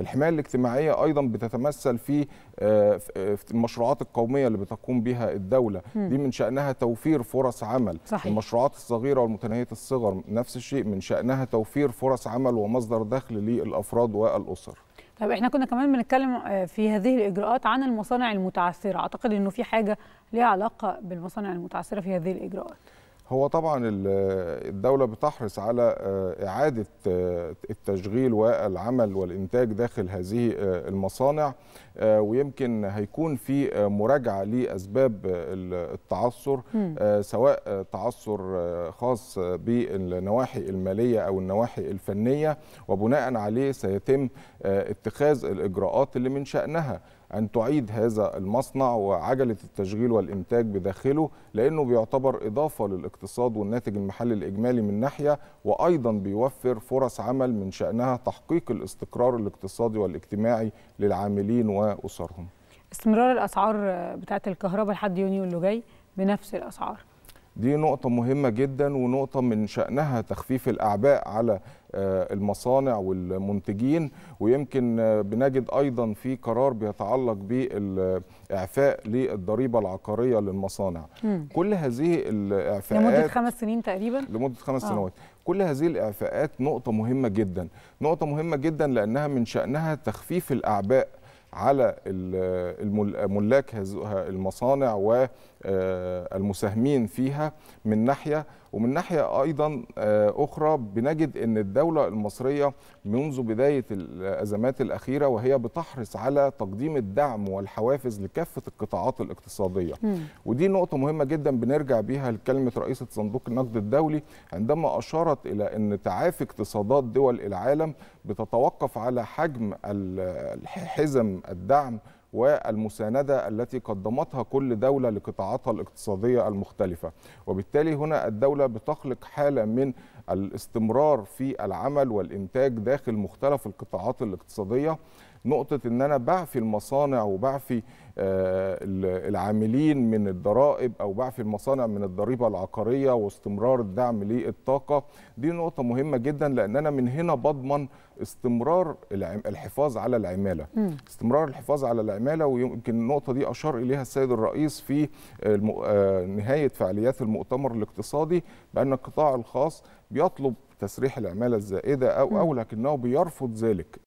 الحمايه الاجتماعيه ايضا بتتمثل في آه، آه، المشروعات القوميه اللي بتقوم بها الدوله دي من شانها توفير فرص عمل صحيح. المشروعات الصغيره والمتناهيه الصغر نفس الشيء من شانها توفير فرص عمل ومصدر دخل للافراد والاسر طب احنا كنا كمان بنتكلم آه، في هذه الاجراءات عن المصانع المتعثره اعتقد انه في حاجه ليها علاقه بالمصانع المتعثره في هذه الاجراءات هو طبعا الدولة بتحرص على آه، إعادة آه، التشغيل والعمل والإنتاج داخل هذه آه، المصانع ويمكن هيكون في مراجعة لأسباب التعثر سواء تعثر خاص بالنواحي المالية أو النواحي الفنية وبناء عليه سيتم اتخاذ الإجراءات اللي من شأنها أن تعيد هذا المصنع وعجلة التشغيل والإنتاج بداخله لأنه بيعتبر إضافة للاقتصاد والناتج المحلي الإجمالي من ناحية وأيضا بيوفر فرص عمل من شأنها تحقيق الاستقرار الاقتصادي والاجتماعي للعاملين وأسرهم استمرار الأسعار بتاعة الكهرباء لحد يونيو اللي جاي بنفس الأسعار دي نقطة مهمة جدا ونقطة من شأنها تخفيف الأعباء على آه، المصانع والمنتجين ويمكن آه، بنجد ايضا في قرار بيتعلق بالاعفاء للضريبه العقاريه للمصانع م. كل هذه الاعفاءات لمده خمس سنين تقريبا لمده خمس آه. سنوات كل هذه الاعفاءات نقطه مهمه جدا نقطه مهمه جدا لانها من شانها تخفيف الاعباء على ملاك المصانع والمساهمين آه، فيها من ناحية ومن ناحية أيضا آه، أخرى بنجد أن الدولة المصرية منذ بداية الأزمات الأخيرة وهي بتحرص على تقديم الدعم والحوافز لكافة القطاعات الاقتصادية م. ودي نقطة مهمة جدا بنرجع بيها لكلمة رئيسة صندوق النقد الدولي عندما أشارت إلى أن تعافي اقتصادات دول العالم بتتوقف على حجم الحزم الدعم والمساندة التي قدمتها كل دولة لقطاعاتها الاقتصادية المختلفة وبالتالي هنا الدولة بتخلق حالة من الاستمرار في العمل والإنتاج داخل مختلف القطاعات الاقتصادية نقطة أن أنا بعفي المصانع وبعفي آه، العاملين من الضرائب او بعف المصانع من الضريبه العقاريه واستمرار الدعم للطاقه دي نقطه مهمه جدا لان انا من هنا بضمن استمرار الحفاظ على العماله م. استمرار الحفاظ على العماله ويمكن النقطه دي اشار اليها السيد الرئيس في آه، نهايه فعاليات المؤتمر الاقتصادي بان القطاع الخاص بيطلب تسريح العماله الزائده او او لكنه بيرفض ذلك